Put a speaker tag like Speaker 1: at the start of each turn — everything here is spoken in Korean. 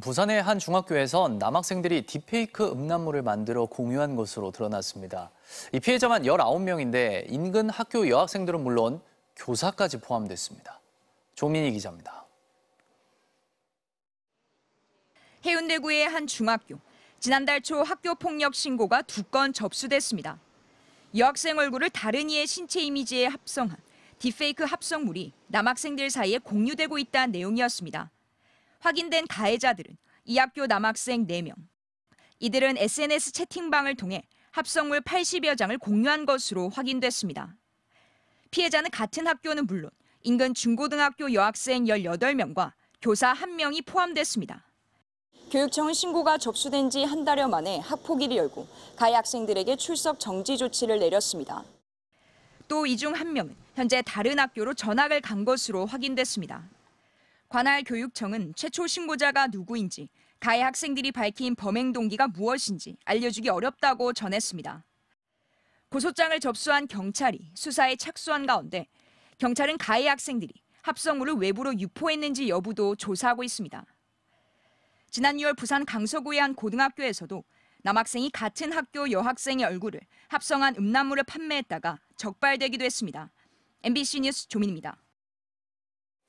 Speaker 1: 부산의 한 중학교에선 남학생들이 딥페이크 음란물을 만들어 공유한 것으로 드러났습니다. 이 피해자만 19명인데 인근 학교 여학생들은 물론 교사까지 포함됐습니다. 조민희 기자입니다.
Speaker 2: 해운대구의 한 중학교. 지난달 초 학교 폭력 신고가 두 건 접수됐습니다. 여학생 얼굴을 다른 이의 신체 이미지에 합성한 딥페이크 합성물이 남학생들 사이에 공유되고 있다는 내용이었습니다. 확인된 가해자들은 이 학교 남학생 4명. 이들은 SNS 채팅방을 통해 합성물 80여 장을 공유한 것으로 확인됐습니다. 피해자는 같은 학교는 물론 인근 중고등학교 여학생 18명과 교사 1명이 포함됐습니다. 교육청은 신고가 접수된 지 한 달여 만에 학폭위를 열고 가해 학생들에게 출석 정지 조치를 내렸습니다. 또 이 중 한 명은 현재 다른 학교로 전학을 간 것으로 확인됐습니다. 관할 교육청은 최초 신고자가 누구인지, 가해 학생들이 밝힌 범행 동기가 무엇인지 알려주기 어렵다고 전했습니다. 고소장을 접수한 경찰이 수사에 착수한 가운데 경찰은 가해 학생들이 합성물을 외부로 유포했는지 여부도 조사하고 있습니다. 지난 6월 부산 강서구의 한 고등학교에서도 남학생이 같은 학교 여학생의 얼굴을 합성한 음란물을 판매했다가 적발되기도 했습니다. MBC 뉴스 조민입니다.